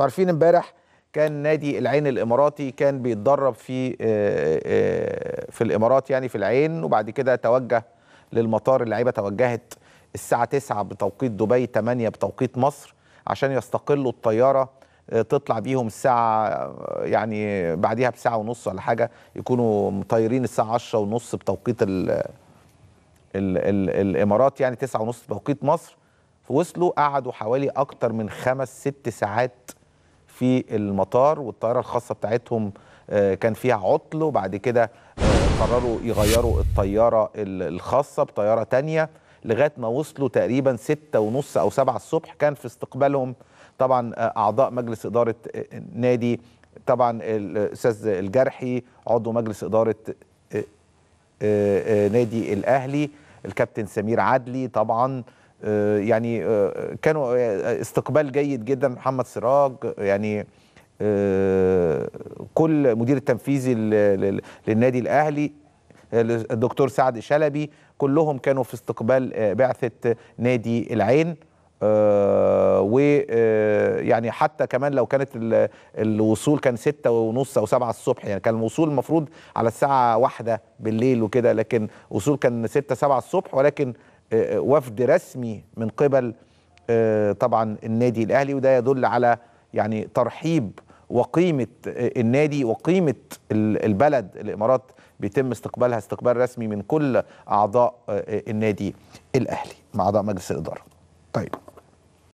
انتوا عارفين امبارح كان نادي العين الاماراتي كان بيتدرب في آه، آه، في الامارات يعني في العين وبعد كده توجه للمطار اللعيبه توجهت الساعه 9 بتوقيت دبي 8 بتوقيت مصر عشان يستقلوا الطياره آه، تطلع بيهم الساعة يعني بعديها بساعة ونص ولا حاجة يكونوا مطيرين الساعة 10 ونص بتوقيت الـ الـ الـ الإمارات يعني 9 ونص بتوقيت مصر فوصلوا قعدوا حوالي أكتر من خمس ست ساعات في المطار والطائرة الخاصة بتاعتهم آه، كان فيها عطل وبعد كده آه، قرروا يغيروا الطيارة الخاصة بطيارة تانية لغاية ما وصلوا تقريبا ستة ونص أو سبعة الصبح كان في استقبالهم طبعا آه، أعضاء مجلس إدارة نادي طبعا الأستاذ الجرحي عضو مجلس إدارة نادي الأهلي الكابتن سمير عدلي طبعا آه، يعني آه، كانوا آه، استقبال جيد جدا محمد سراج يعني كل مدير التنفيذي للنادي الاهلي الدكتور سعد شلبي كلهم كانوا في استقبال بعثه نادي العين و ويعني حتى كمان لو كانت الوصول كان ستة ونص أو سبعة الصبح يعني كان الوصول المفروض على الساعة واحدة بالليل وكده لكن وصول كان ستة سبعة الصبح ولكن آه، آه، وفد رسمي من قبل آه، طبعا النادي الاهلي وده يدل على يعني ترحيب وقيمه النادي وقيمه البلد الامارات بيتم استقبالها استقبال رسمي من كل اعضاء النادي الاهلي مع اعضاء مجلس الاداره طيب